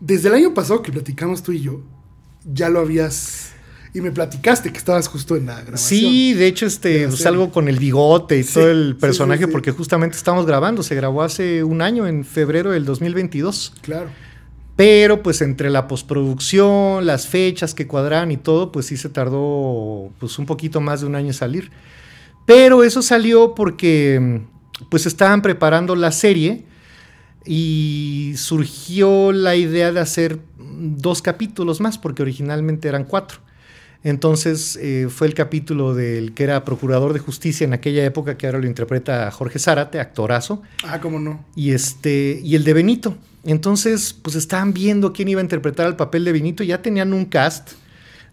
Desde el año pasado que platicamos tú y yo, ya lo habías y me platicaste que estabas justo en la grabación. Sí, de hecho, este, salgo con el bigote y todo el personaje, porque justamente estamos grabando. Se grabó hace un año, en febrero del 2022. Claro. Pero pues entre la postproducción, las fechas que cuadran y todo, pues sí se tardó pues un poquito más de un año en salir. Pero eso salió porque pues estaban preparando la serie y surgió la idea de hacer dos capítulos más, porque originalmente eran cuatro. Entonces eh, fue el capítulo del que era procurador de justicia en aquella época, que ahora lo interpreta Jorge Zárate, actorazo. Ah, cómo no. Y, este, y el de Benito. Entonces, pues estaban viendo quién iba a interpretar el papel de Benito. Ya tenían un cast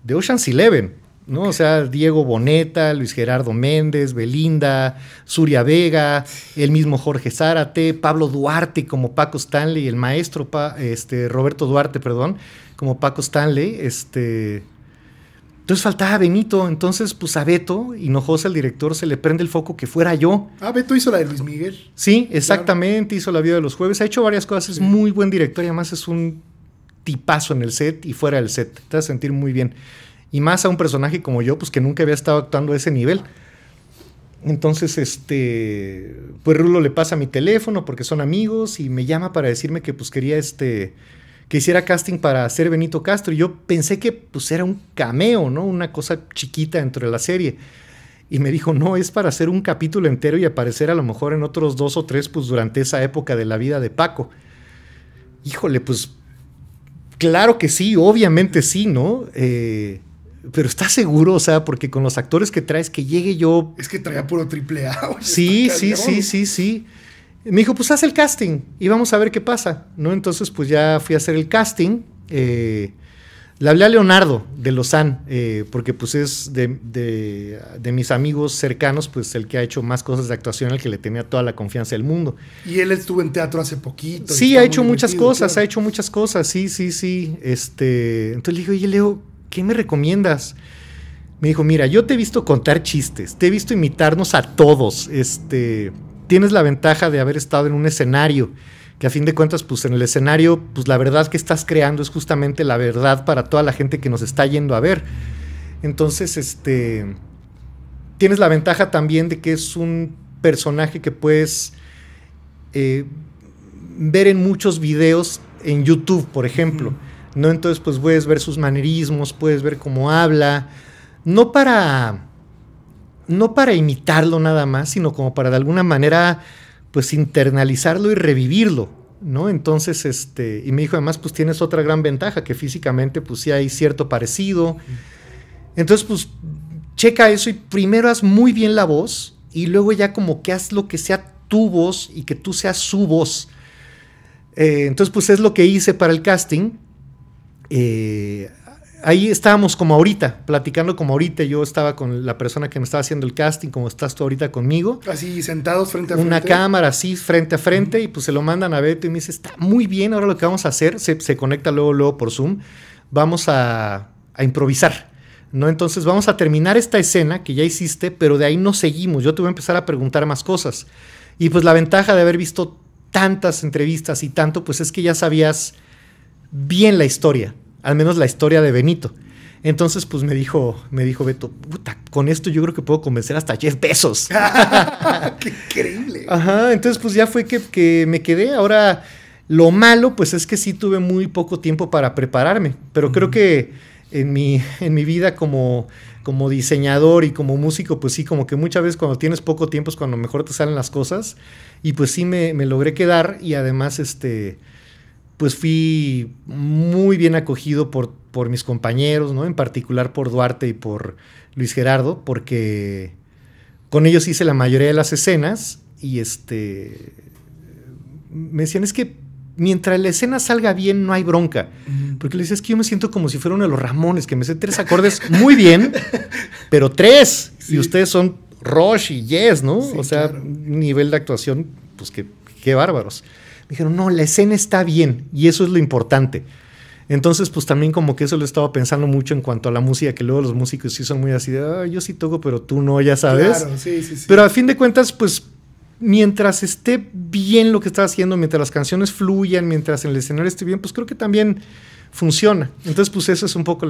de Ocean's Eleven. O sea, Diego Boneta, Luis Gerardo Méndez, Belinda, Suria Vega, el mismo Jorge Zárate, Pablo Duarte como Paco Stanley, el maestro este, Roberto Duarte, perdón, como Paco Stanley, este. Entonces faltaba Benito, entonces pues a Beto, Hinojosa, el director, se le prende el foco que fuera yo. Abeto ah, Beto hizo la de Luis Miguel. Sí, exactamente, hizo la vida de los jueves, ha hecho varias cosas, es muy buen director y además es un tipazo en el set y fuera del set, te vas a sentir muy bien. Y más a un personaje como yo, pues que nunca había estado actuando a ese nivel. Entonces, este, pues Rulo le pasa mi teléfono porque son amigos y me llama para decirme que pues quería este, que hiciera casting para ser Benito Castro. Y yo pensé que pues era un cameo, ¿no? Una cosa chiquita dentro de la serie. Y me dijo, no, es para hacer un capítulo entero y aparecer a lo mejor en otros dos o tres, pues durante esa época de la vida de Paco. Híjole, pues claro que sí, obviamente sí, ¿no? Eh, pero está seguro? O sea, porque con los actores que traes, que llegue yo. Es que traía puro triple A. sí, sí, sí, sí, sí. Me dijo, pues haz el casting y vamos a ver qué pasa, ¿no? Entonces, pues ya fui a hacer el casting. Eh, le hablé a Leonardo de Lozán, eh, porque pues es de, de, mis amigos cercanos, pues el que ha hecho más cosas de actuación, el que le tenía toda la confianza del mundo. Y él estuvo en teatro hace poquito. Sí, ha hecho muchas cosas, ha hecho muchas cosas, sí, sí, sí. Este, entonces le digo, oye, Leo, ¿qué me recomiendas? Me dijo, mira, yo te he visto contar chistes, te he visto imitarnos a todos, este, tienes la ventaja de haber estado en un escenario, que a fin de cuentas, pues en el escenario, pues la verdad que estás creando es justamente la verdad para toda la gente que nos está yendo a ver. Entonces, este, tienes la ventaja también de que es un personaje que puedes eh, ver en muchos videos en YouTube, por ejemplo. Entonces, pues puedes ver sus manerismos, puedes ver cómo habla, no para, no para imitarlo nada más, sino como para de alguna manera, pues internalizarlo y revivirlo, ¿no? Entonces, este, y me dijo además, pues tienes otra gran ventaja, que físicamente, pues sí hay cierto parecido. Entonces, pues checa eso y primero haz muy bien la voz y luego ya como que haz lo que sea tu voz y que tú seas su voz. Eh, entonces, pues es lo que hice para el casting eh, ahí estábamos como ahorita, platicando como ahorita. Yo estaba con la persona que me estaba haciendo el casting, como estás tú ahorita conmigo. Así sentados frente a frente. Una cámara así, frente a frente, y pues se lo mandan a Beto y me dice, está muy bien, ahora lo que vamos a hacer, se, conecta luego, luego por Zoom, vamos a, improvisar. ¿No? Entonces vamos a terminar esta escena que ya hiciste, pero de ahí no seguimos. Yo te voy a empezar a preguntar más cosas. Y pues la ventaja de haber visto tantas entrevistas y tanto, pues es que ya sabías bien la historia al menos la historia de Benito. Entonces, pues me dijo, me dijo Beto, puta, con esto yo creo que puedo convencer hasta 10 Besos. Ah, ¡Qué increíble! Ajá, entonces pues ya fue que, me quedé. Ahora, lo malo, pues es que sí tuve muy poco tiempo para prepararme, pero creo que en mi, en mi vida como, como diseñador y como músico, pues sí, como que muchas veces cuando tienes poco tiempo es cuando mejor te salen las cosas. Y pues sí me logré quedar y además este pues fui muy bien acogido por, por mis compañeros, ¿no? En particular por Duarte y por Luis Gerardo, porque con ellos hice la mayoría de las escenas y este me decían es que mientras la escena salga bien no hay bronca porque les decía es que yo me siento como si fuera uno de los Ramones que me sé tres acordes muy bien pero tres y ustedes son Rush y Yes no o sea nivel de actuación pues que qué bárbaros dijeron, no, la escena está bien y eso es lo importante. Entonces, pues también como que eso lo estaba pensando mucho en cuanto a la música, que luego los músicos sí son muy así de, yo sí toco, pero tú no, ya sabes. Claro, sí, sí, sí. Pero a fin de cuentas, pues mientras esté bien lo que estás haciendo, mientras las canciones fluyan, mientras en el escenario esté bien, pues creo que también funciona. Entonces, pues eso es un poco la historia.